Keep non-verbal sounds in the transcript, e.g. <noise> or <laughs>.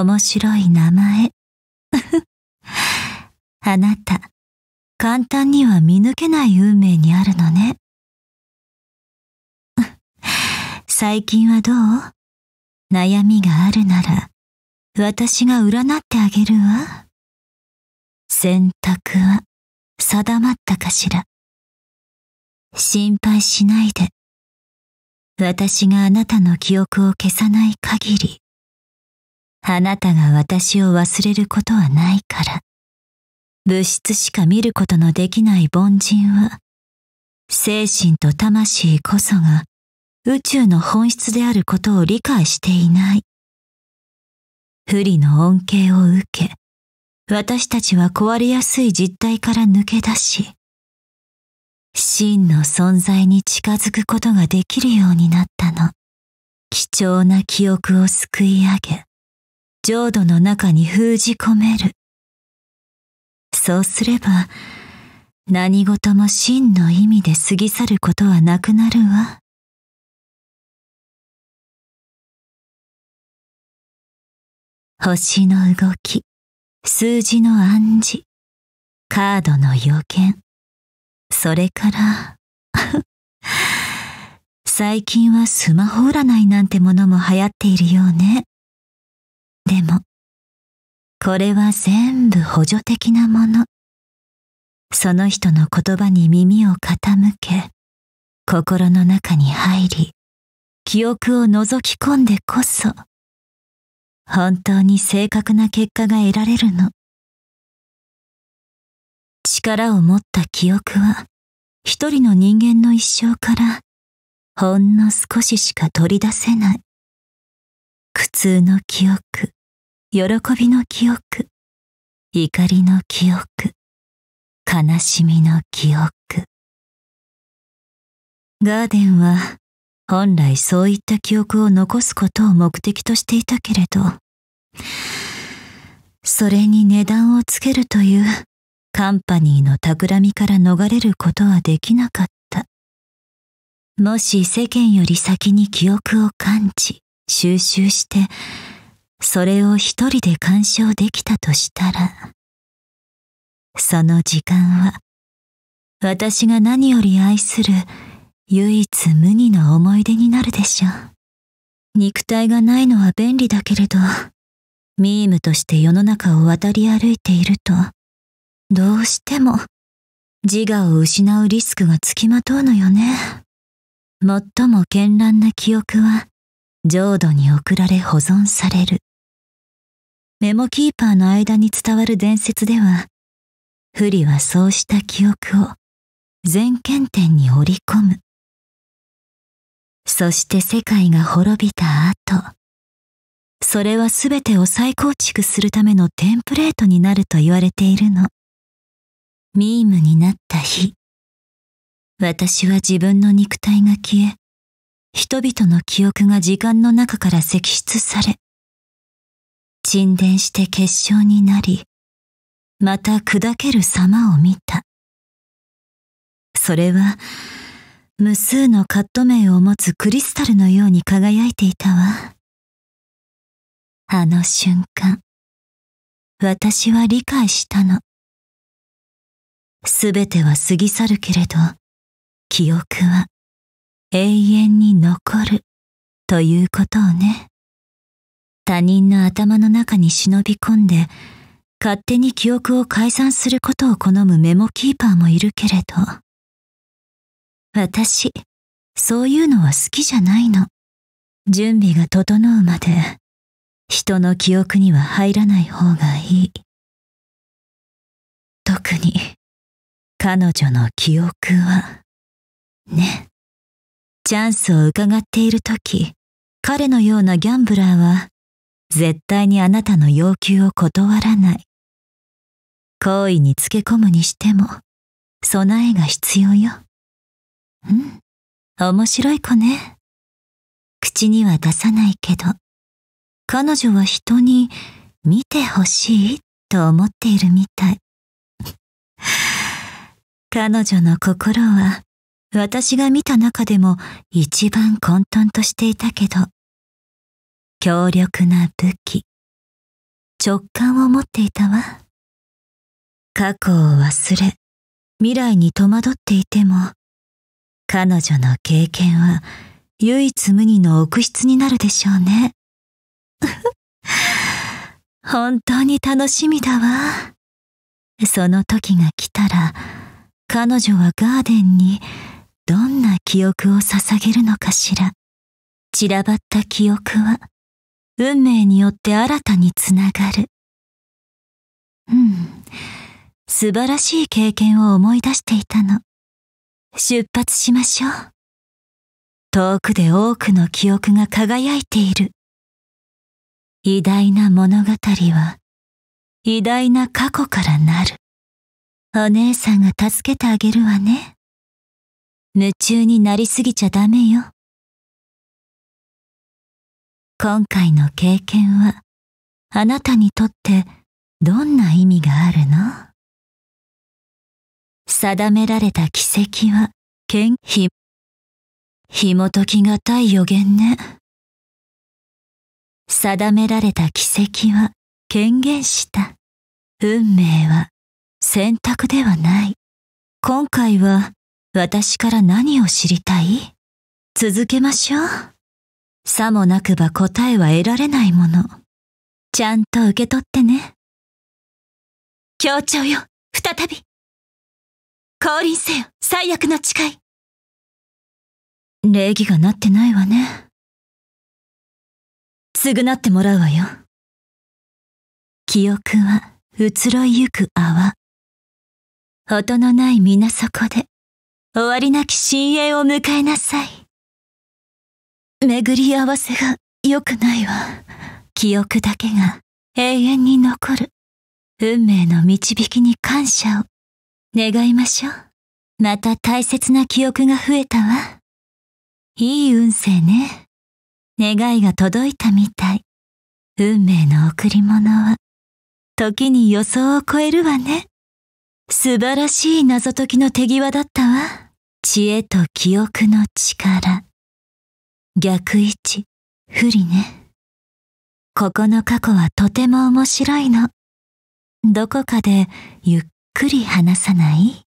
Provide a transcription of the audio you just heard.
面白い名前。<laughs> あなた、簡単には見抜けない運命にあるのね。<laughs> 最近はどう悩みがあるなら、私が占ってあげるわ。選択は定まったかしら。心配しないで。私があなたの記憶を消さない限り、あなたが私を忘れることはないから。物質しか見ることのできない凡人は、精神と魂こそが宇宙の本質であることを理解していない。不利の恩恵を受け、私たちは壊れやすい実態から抜け出し、真の存在に近づくことができるようになったの。貴重な記憶をすくい上げ、浄土の中に封じ込める。そうすれば、何事も真の意味で過ぎ去ることはなくなるわ。星の動き、数字の暗示、カードの予見、それから <laughs> 最近はスマホ占いなんてものも流行っているようね。でも、これは全部補助的なもの。その人の言葉に耳を傾け、心の中に入り、記憶を覗き込んでこそ、本当に正確な結果が得られるの。力を持った記憶は、一人の人間の一生から、ほんの少ししか取り出せない。苦痛の記憶喜びの記憶怒りの記憶悲しみの記憶ガーデンは本来そういった記憶を残すことを目的としていたけれどそれに値段をつけるというカンパニーの企みから逃れることはできなかったもし世間より先に記憶を感知収集して、それを一人で鑑賞できたとしたら、その時間は、私が何より愛する唯一無二の思い出になるでしょう。肉体がないのは便利だけれど、ミームとして世の中を渡り歩いていると、どうしても自我を失うリスクがつきまとうのよね。最も絢爛な記憶は、浄土に送られ保存される。メモキーパーの間に伝わる伝説では、不利はそうした記憶を全検点に織り込む。そして世界が滅びた後、それは全てを再構築するためのテンプレートになると言われているの。ミームになった日、私は自分の肉体が消え、人々の記憶が時間の中から析出され、沈殿して結晶になり、また砕ける様を見た。それは、無数のカット面を持つクリスタルのように輝いていたわ。あの瞬間、私は理解したの。すべては過ぎ去るけれど、記憶は永遠に残るということをね。他人の頭の中に忍び込んで、勝手に記憶を改ざんすることを好むメモキーパーもいるけれど。私、そういうのは好きじゃないの。準備が整うまで、人の記憶には入らない方がいい。特に、彼女の記憶は、ね。チャンスを伺っている時、彼のようなギャンブラーは、絶対にあなたの要求を断らない。好意につけ込むにしても、備えが必要よ。うん、面白い子ね。口には出さないけど、彼女は人に見てほしいと思っているみたい。<laughs> 彼女の心は私が見た中でも一番混沌としていたけど、強力な武器、直感を持っていたわ。過去を忘れ、未来に戸惑っていても、彼女の経験は唯一無二の奥室になるでしょうね。<laughs> 本当に楽しみだわ。その時が来たら、彼女はガーデンにどんな記憶を捧げるのかしら。散らばった記憶は、運命によって新たにつながる。うん、素晴らしい経験を思い出していたの。出発しましょう。遠くで多くの記憶が輝いている。偉大な物語は、偉大な過去からなる。お姉さんが助けてあげるわね。夢中になりすぎちゃダメよ。今回の経験は、あなたにとってどんな意味があるの定められた奇跡は、剣ひ、紐解きがたい予言ね。定められた奇跡は、権限した。運命は、選択ではない。今回は、私から何を知りたい続けましょう。さもなくば答えは得られないもの。ちゃんと受け取ってね。協調よ、再び。降臨せよ、最悪の誓い。礼儀がなってないわね。償ってもらうわよ。記憶は移ろいゆく泡。音のないそ底で終わりなき深淵を迎えなさい。巡り合わせが良くないわ。記憶だけが永遠に残る。運命の導きに感謝を願いましょう。また大切な記憶が増えたわ。いい運勢ね。願いが届いたみたい。運命の贈り物は、時に予想を超えるわね。素晴らしい謎解きの手際だったわ。知恵と記憶の力逆位置不利ねここの過去はとても面白いのどこかでゆっくり話さない